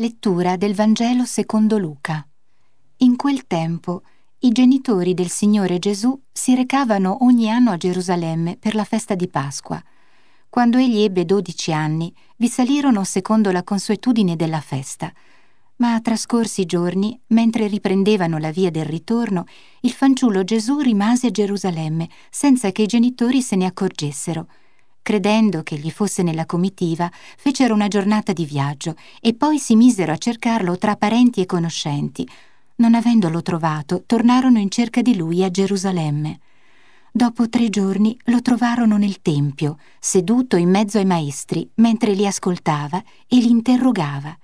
Lettura del Vangelo secondo Luca. In quel tempo i genitori del Signore Gesù si recavano ogni anno a Gerusalemme per la festa di Pasqua. Quando egli ebbe dodici anni, vi salirono secondo la consuetudine della festa. Ma trascorsi i giorni, mentre riprendevano la via del ritorno, il fanciullo Gesù rimase a Gerusalemme senza che i genitori se ne accorgessero credendo che gli fosse nella comitiva, fecero una giornata di viaggio e poi si misero a cercarlo tra parenti e conoscenti. Non avendolo trovato, tornarono in cerca di lui a Gerusalemme. Dopo tre giorni lo trovarono nel Tempio, seduto in mezzo ai maestri, mentre li ascoltava e li interrogava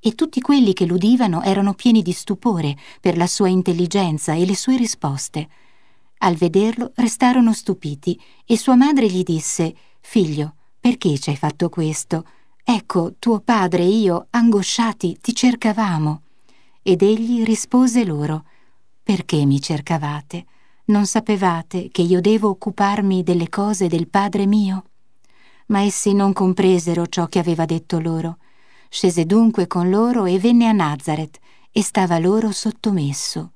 e tutti quelli che l'udivano erano pieni di stupore per la sua intelligenza e le sue risposte. Al vederlo restarono stupiti e sua madre gli disse Figlio, perché ci hai fatto questo? Ecco, tuo padre e io, angosciati, ti cercavamo. Ed egli rispose loro, Perché mi cercavate? Non sapevate che io devo occuparmi delle cose del Padre mio? Ma essi non compresero ciò che aveva detto loro. Scese dunque con loro e venne a Nazareth e stava loro sottomesso.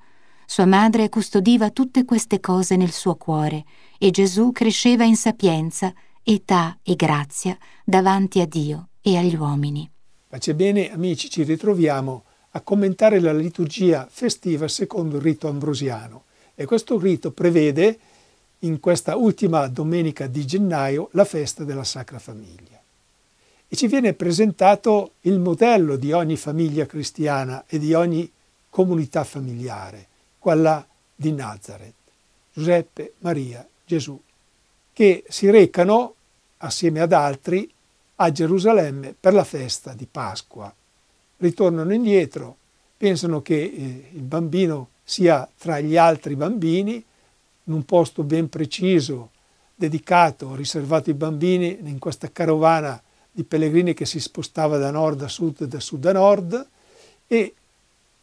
Sua madre custodiva tutte queste cose nel suo cuore e Gesù cresceva in sapienza età e grazia davanti a Dio e agli uomini. Pace bene, amici, ci ritroviamo a commentare la liturgia festiva secondo il rito ambrosiano e questo rito prevede in questa ultima domenica di gennaio la festa della Sacra Famiglia. E ci viene presentato il modello di ogni famiglia cristiana e di ogni comunità familiare, quella di Nazareth, Giuseppe, Maria, Gesù che si recano assieme ad altri a Gerusalemme per la festa di Pasqua. Ritornano indietro, pensano che eh, il bambino sia tra gli altri bambini, in un posto ben preciso, dedicato, riservato ai bambini, in questa carovana di pellegrini che si spostava da nord a sud e da sud a nord, e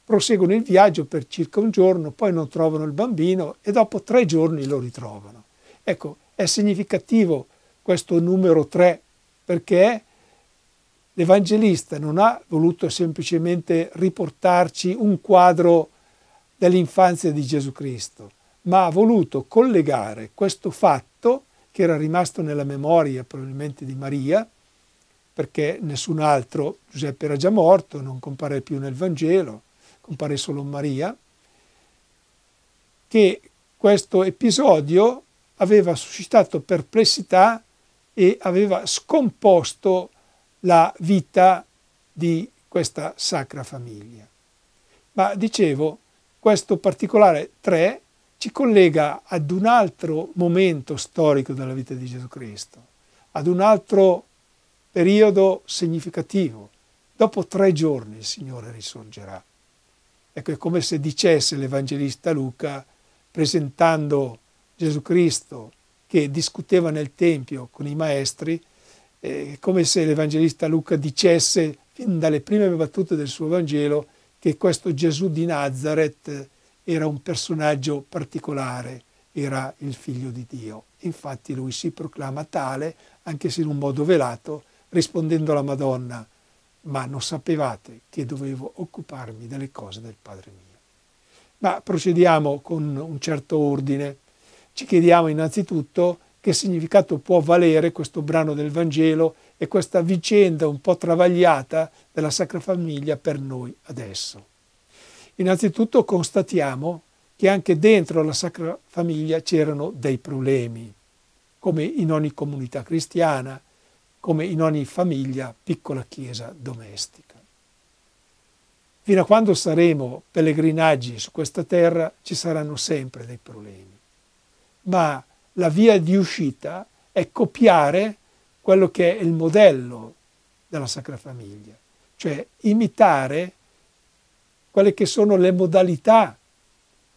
proseguono il viaggio per circa un giorno, poi non trovano il bambino e dopo tre giorni lo ritrovano. Ecco, è significativo questo numero 3 perché l'Evangelista non ha voluto semplicemente riportarci un quadro dell'infanzia di Gesù Cristo, ma ha voluto collegare questo fatto che era rimasto nella memoria probabilmente di Maria, perché nessun altro, Giuseppe era già morto, non compare più nel Vangelo, compare solo Maria, che questo episodio aveva suscitato perplessità e aveva scomposto la vita di questa sacra famiglia. Ma dicevo, questo particolare 3 ci collega ad un altro momento storico della vita di Gesù Cristo, ad un altro periodo significativo. Dopo tre giorni il Signore risorgerà. Ecco, è come se dicesse l'Evangelista Luca, presentando Gesù Cristo che discuteva nel Tempio con i maestri, eh, come se l'Evangelista Luca dicesse fin dalle prime battute del suo Vangelo che questo Gesù di Nazareth era un personaggio particolare, era il figlio di Dio. Infatti lui si proclama tale, anche se in un modo velato, rispondendo alla Madonna, ma non sapevate che dovevo occuparmi delle cose del Padre mio. Ma procediamo con un certo ordine. Ci chiediamo innanzitutto che significato può valere questo brano del Vangelo e questa vicenda un po' travagliata della Sacra Famiglia per noi adesso. Innanzitutto constatiamo che anche dentro la Sacra Famiglia c'erano dei problemi, come in ogni comunità cristiana, come in ogni famiglia, piccola chiesa domestica. Fino a quando saremo pellegrinaggi su questa terra ci saranno sempre dei problemi ma la via di uscita è copiare quello che è il modello della Sacra Famiglia, cioè imitare quelle che sono le modalità,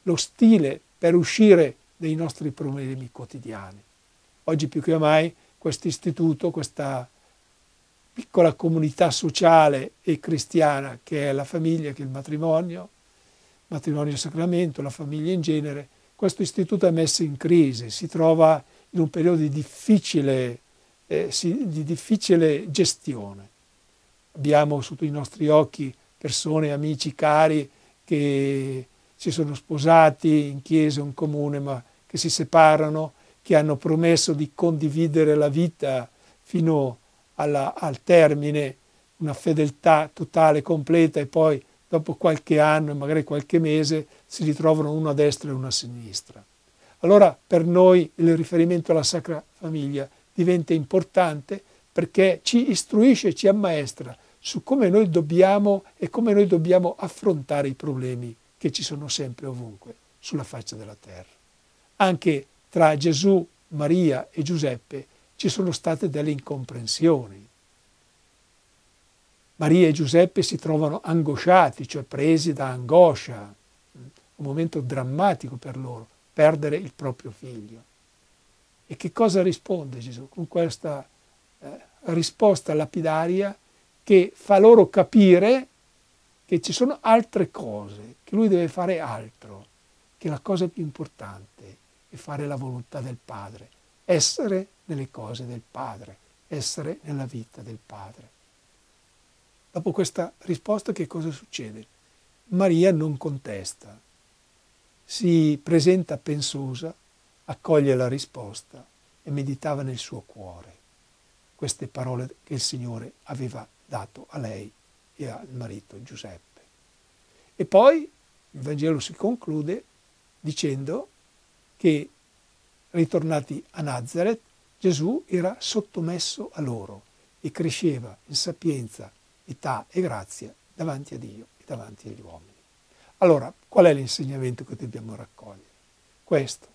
lo stile per uscire dai nostri problemi quotidiani. Oggi più che mai questo istituto, questa piccola comunità sociale e cristiana che è la famiglia, che è il matrimonio, matrimonio sacramento, la famiglia in genere, questo istituto è messo in crisi, si trova in un periodo di difficile, eh, di difficile gestione. Abbiamo sotto i nostri occhi persone, amici, cari che si sono sposati in chiesa o in comune ma che si separano, che hanno promesso di condividere la vita fino alla, al termine, una fedeltà totale, completa e poi dopo qualche anno, magari qualche mese, si ritrovano uno a destra e uno a sinistra. Allora per noi il riferimento alla Sacra Famiglia diventa importante perché ci istruisce, ci ammaestra su come noi dobbiamo e come noi dobbiamo affrontare i problemi che ci sono sempre ovunque sulla faccia della terra. Anche tra Gesù, Maria e Giuseppe ci sono state delle incomprensioni. Maria e Giuseppe si trovano angosciati, cioè presi da angoscia un momento drammatico per loro, perdere il proprio figlio. E che cosa risponde Gesù con questa eh, risposta lapidaria che fa loro capire che ci sono altre cose, che lui deve fare altro, che la cosa più importante è fare la volontà del Padre, essere nelle cose del Padre, essere nella vita del Padre. Dopo questa risposta che cosa succede? Maria non contesta si presenta pensosa, accoglie la risposta e meditava nel suo cuore queste parole che il Signore aveva dato a lei e al marito Giuseppe. E poi il Vangelo si conclude dicendo che ritornati a Nazareth Gesù era sottomesso a loro e cresceva in sapienza, età e grazia davanti a Dio e davanti agli uomini. Allora, qual è l'insegnamento che dobbiamo raccogliere? Questo,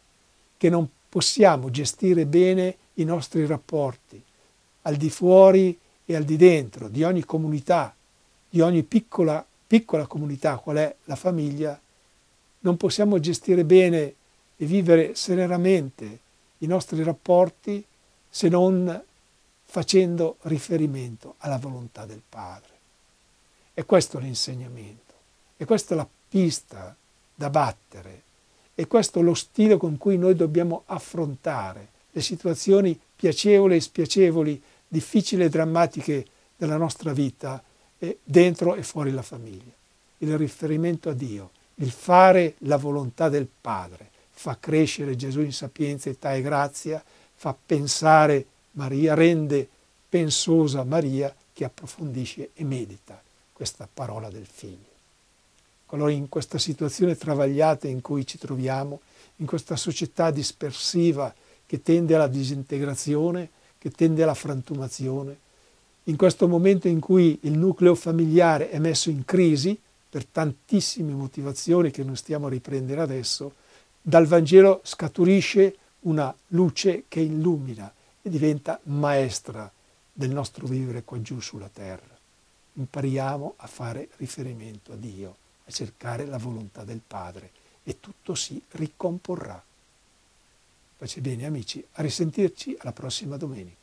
che non possiamo gestire bene i nostri rapporti al di fuori e al di dentro di ogni comunità, di ogni piccola, piccola comunità, qual è la famiglia, non possiamo gestire bene e vivere serenamente i nostri rapporti se non facendo riferimento alla volontà del Padre. E questo è l'insegnamento, e questa è la artista da battere e questo è lo stile con cui noi dobbiamo affrontare le situazioni piacevoli e spiacevoli, difficili e drammatiche della nostra vita dentro e fuori la famiglia. Il riferimento a Dio, il fare la volontà del Padre, fa crescere Gesù in sapienza, età e grazia, fa pensare Maria, rende pensosa Maria che approfondisce e medita questa parola del figlio. Allora in questa situazione travagliata in cui ci troviamo, in questa società dispersiva che tende alla disintegrazione, che tende alla frantumazione, in questo momento in cui il nucleo familiare è messo in crisi per tantissime motivazioni che non stiamo a riprendere adesso, dal Vangelo scaturisce una luce che illumina e diventa maestra del nostro vivere qua giù sulla terra. Impariamo a fare riferimento a Dio e cercare la volontà del Padre e tutto si ricomporrà. Pace bene amici, a risentirci alla prossima domenica.